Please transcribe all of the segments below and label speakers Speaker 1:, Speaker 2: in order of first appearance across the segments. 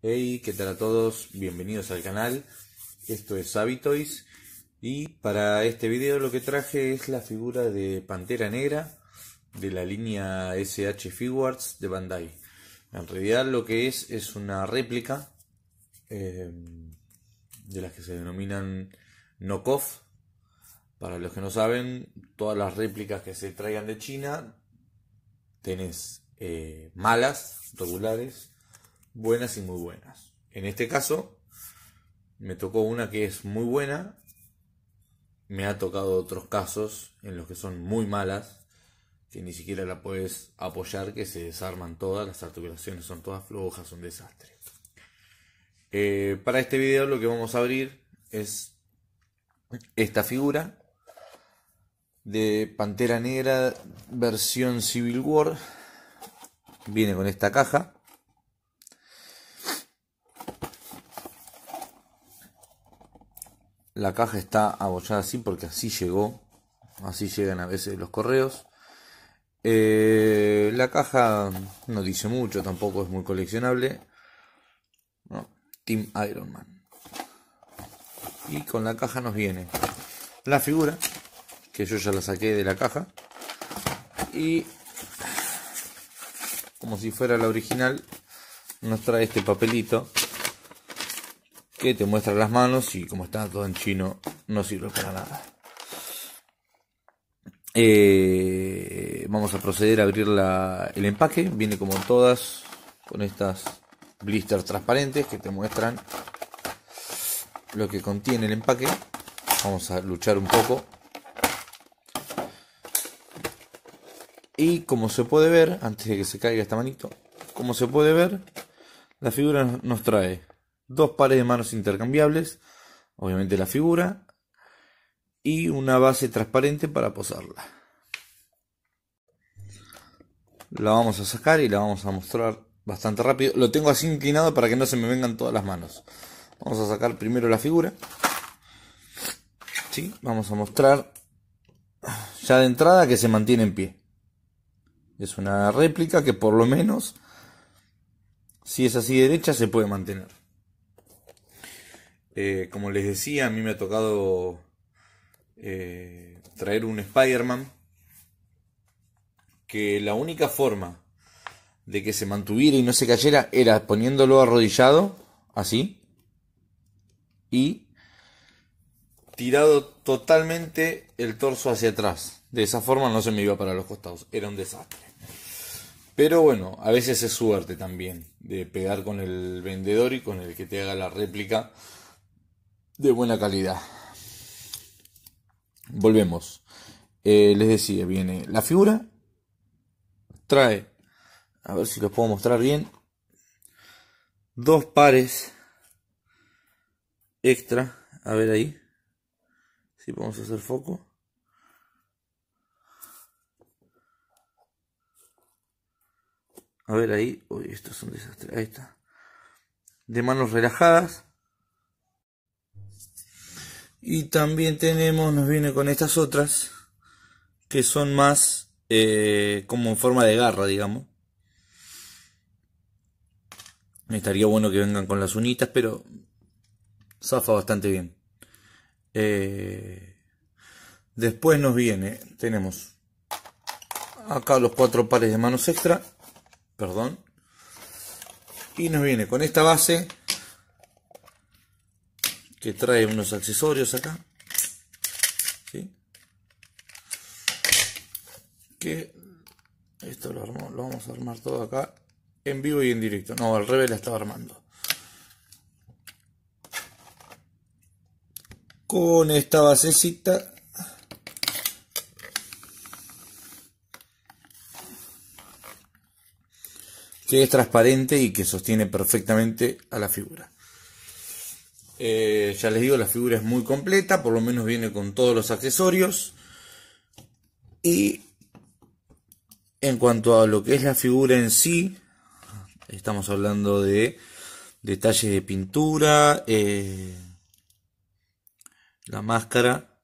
Speaker 1: Hey, ¿qué tal a todos? Bienvenidos al canal. Esto es Habitoys. Y para este video lo que traje es la figura de Pantera Negra de la línea SH Figuarts de Bandai. En realidad lo que es es una réplica eh, de las que se denominan knockoff. Para los que no saben, todas las réplicas que se traigan de China tenés eh, malas, regulares buenas y muy buenas. En este caso, me tocó una que es muy buena. Me ha tocado otros casos en los que son muy malas, que ni siquiera la puedes apoyar, que se desarman todas, las articulaciones son todas flojas, un desastre. Eh, para este video lo que vamos a abrir es esta figura de Pantera Negra versión Civil War. Viene con esta caja. La caja está abollada así porque así llegó. Así llegan a veces los correos. Eh, la caja no dice mucho, tampoco es muy coleccionable. Team Iron Man. Y con la caja nos viene la figura, que yo ya la saqué de la caja. Y como si fuera la original, nos trae este papelito que te muestra las manos y como está todo en chino no sirve para nada. Eh, vamos a proceder a abrir el empaque. Viene como todas con estas blisters transparentes que te muestran lo que contiene el empaque. Vamos a luchar un poco. Y como se puede ver, antes de que se caiga esta manito, como se puede ver, la figura nos trae dos pares de manos intercambiables, obviamente la figura, y una base transparente para posarla. La vamos a sacar y la vamos a mostrar bastante rápido. Lo tengo así inclinado para que no se me vengan todas las manos. Vamos a sacar primero la figura. Sí, vamos a mostrar ya de entrada que se mantiene en pie. Es una réplica que por lo menos, si es así derecha, se puede mantener. Eh, como les decía, a mí me ha tocado eh, traer un Spider-Man que la única forma de que se mantuviera y no se cayera era poniéndolo arrodillado, así, y tirado totalmente el torso hacia atrás. De esa forma no se me iba para los costados, era un desastre. Pero bueno, a veces es suerte también de pegar con el vendedor y con el que te haga la réplica de buena calidad. Volvemos. Eh, les decía, viene la figura. Trae, a ver si los puedo mostrar bien, dos pares extra. A ver ahí. Si podemos hacer foco. A ver ahí. Uy, esto es un desastre. Ahí está. De manos relajadas. Y también tenemos, nos viene con estas otras, que son más eh, como en forma de garra, digamos. Me Estaría bueno que vengan con las unitas, pero zafa bastante bien. Eh, después nos viene, tenemos acá los cuatro pares de manos extra, perdón. Y nos viene con esta base que trae unos accesorios acá. ¿sí? Que esto lo, lo vamos a armar todo acá en vivo y en directo. No, al revés la estaba armando. Con esta basecita que es transparente y que sostiene perfectamente a la figura. Eh, ya les digo, la figura es muy completa, por lo menos viene con todos los accesorios. Y en cuanto a lo que es la figura en sí, estamos hablando de detalles de pintura, eh, la máscara.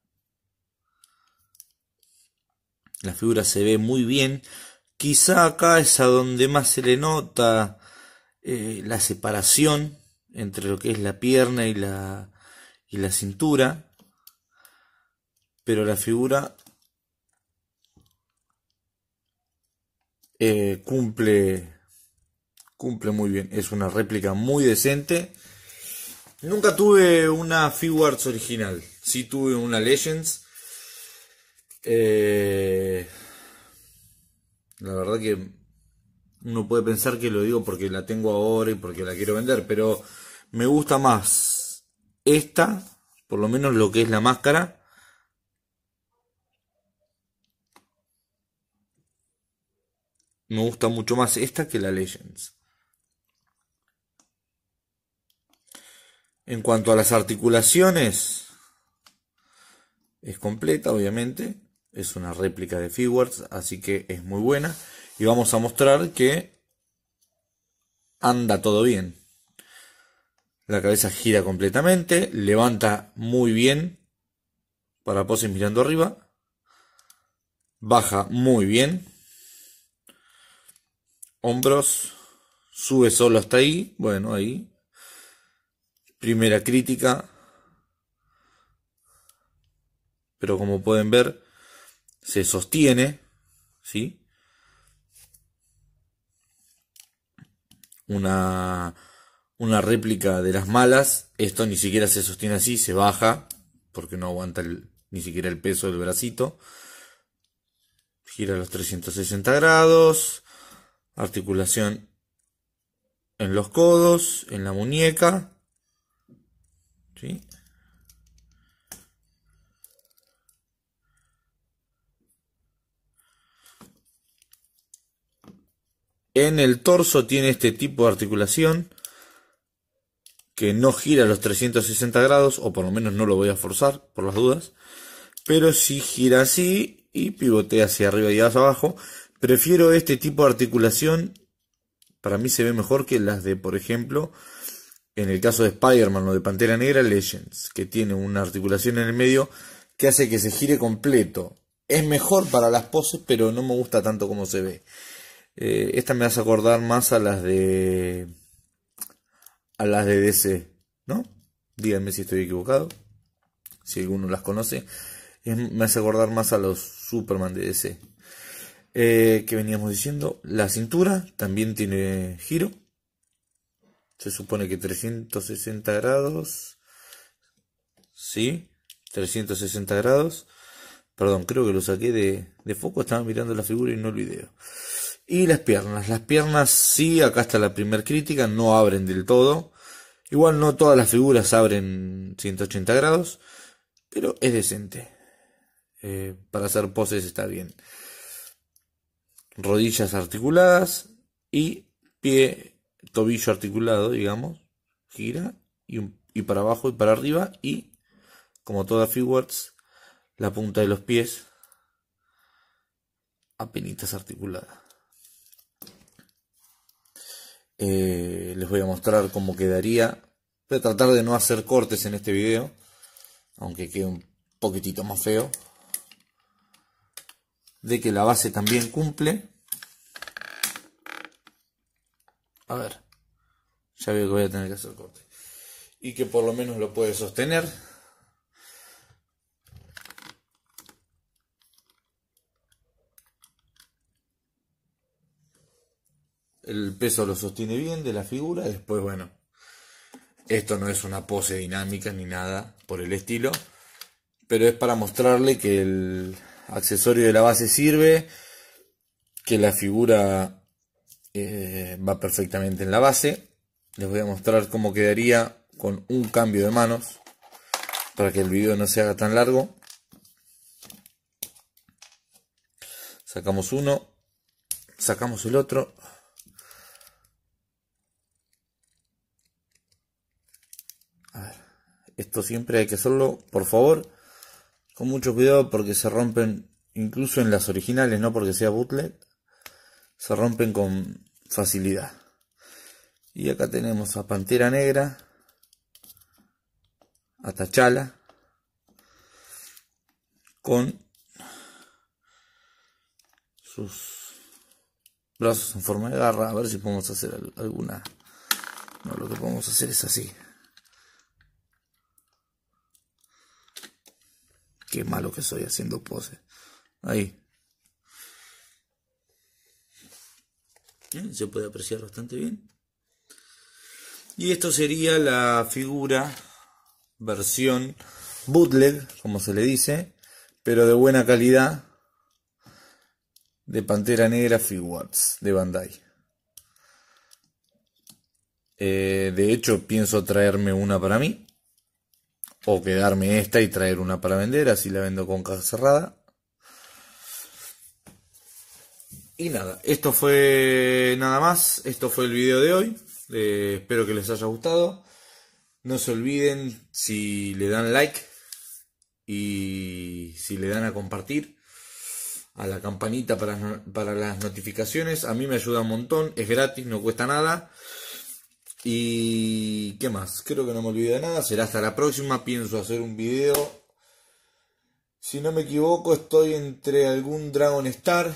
Speaker 1: La figura se ve muy bien. Quizá acá es a donde más se le nota eh, la separación entre lo que es la pierna y la, y la cintura, pero la figura eh, cumple, cumple muy bien, es una réplica muy decente. Nunca tuve una Figuarts original, ...si tuve una Legends. Eh, la verdad que uno puede pensar que lo digo porque la tengo ahora y porque la quiero vender, pero me gusta más esta, por lo menos lo que es la máscara. Me gusta mucho más esta que la Legends. En cuanto a las articulaciones, es completa obviamente, es una réplica de Figuarts, así que es muy buena. Y vamos a mostrar que anda todo bien. La cabeza gira completamente, levanta muy bien para pose mirando arriba, baja muy bien, hombros, sube solo hasta ahí, bueno, ahí, primera crítica, pero como pueden ver, se sostiene, ¿sí? Una una réplica de las malas. Esto ni siquiera se sostiene así, se baja, porque no aguanta ni siquiera el peso del bracito. Gira los 360 grados, articulación en los codos, en la muñeca. ¿Sí? En el torso tiene este tipo de articulación que no gira los 360 grados, o por lo menos no lo voy a forzar, por las dudas. Pero si gira así y pivotea hacia arriba y hacia abajo. Prefiero este tipo de articulación. Para mí se ve mejor que las de, por ejemplo, en el caso de Spider-Man o de Pantera Negra Legends, que tiene una articulación en el medio que hace que se gire completo. Es mejor para las poses, pero no me gusta tanto como se ve. Eh, esta me hace acordar más a las de a las de DC, ¿no? Díganme si estoy equivocado, si alguno las conoce. me hace acordar más a los Superman de DC. Eh, que veníamos diciendo, la cintura también tiene giro. Se supone que 360 grados. Sí, 360 grados. Perdón, creo que lo saqué de, de foco. Estaba mirando la figura y no el video. Y las piernas. Las piernas sí, acá está la primer crítica, no abren del todo. Igual no todas las figuras abren 180 grados, pero es decente. Eh, para hacer poses está bien. Rodillas articuladas y pie, tobillo articulado, digamos. Gira y, para abajo y para arriba y, como todas figuras, la punta de los pies penitas articulada. Eh, les voy a mostrar cómo quedaría. Voy a tratar de no hacer cortes en este video. Aunque quede un poquitito más feo. De que la base también cumple. A ver. Ya veo que voy a tener que hacer corte. Y que por lo menos lo puede sostener. el peso lo sostiene bien de la figura, después bueno, esto no es una pose dinámica ni nada por el estilo, pero es para mostrarle que el accesorio de la base sirve, que la figura eh, va perfectamente en la base. Les voy a mostrar cómo quedaría con un cambio de manos para que el video no se haga tan largo. Sacamos uno, sacamos el otro. Esto siempre hay que hacerlo, por favor, con mucho cuidado porque se rompen, incluso en las originales, no porque sea bootleg, se rompen con facilidad. Y acá tenemos a Pantera Negra, a Tachala, con sus brazos en forma de garra. A ver si podemos hacer alguna. No, lo que podemos hacer es así. qué malo que soy haciendo poses. Ahí. Se puede apreciar bastante bien. Y esto sería la figura, versión bootleg, como se le dice, pero de buena calidad, de Pantera Negra Figuarts, de Bandai. Eh, de hecho, pienso traerme una para mí. O quedarme esta y traer una para vender, así la vendo con caja cerrada. Y nada, esto fue nada más, esto fue el video de hoy. Eh, espero que les haya gustado. No se olviden si le dan like y si le dan a compartir a la campanita para, para, las notificaciones. A mí me ayuda un montón, es gratis, no cuesta nada. Y qué más? Creo que no me olvido de nada. Será hasta la próxima. Pienso hacer un video. Si no me equivoco, estoy entre algún Dragon Star,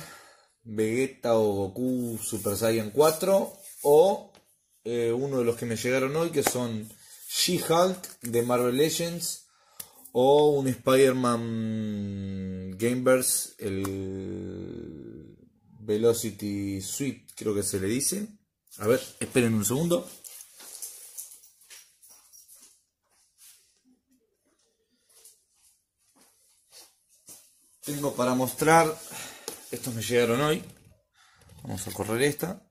Speaker 1: Vegeta o Goku Super Saiyan 4 o eh, uno de los que me llegaron hoy que son She-Hulk de Marvel Legends o un Spider-Man Gamers el Velocity Suite, creo que se le dice. A ver, esperen un segundo. Tengo para mostrar, estos me llegaron hoy. Vamos a correr esta.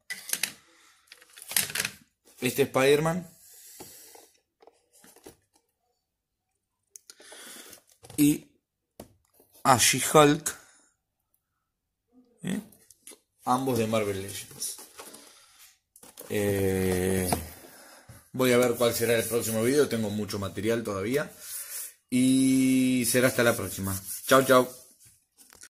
Speaker 1: Este Spider-Man. Y a hulk ¿Eh? Ambos de Marvel Legends. Eh, voy a ver cuál será el próximo video. Tengo mucho material todavía. Y será hasta la próxima. Chao, chao.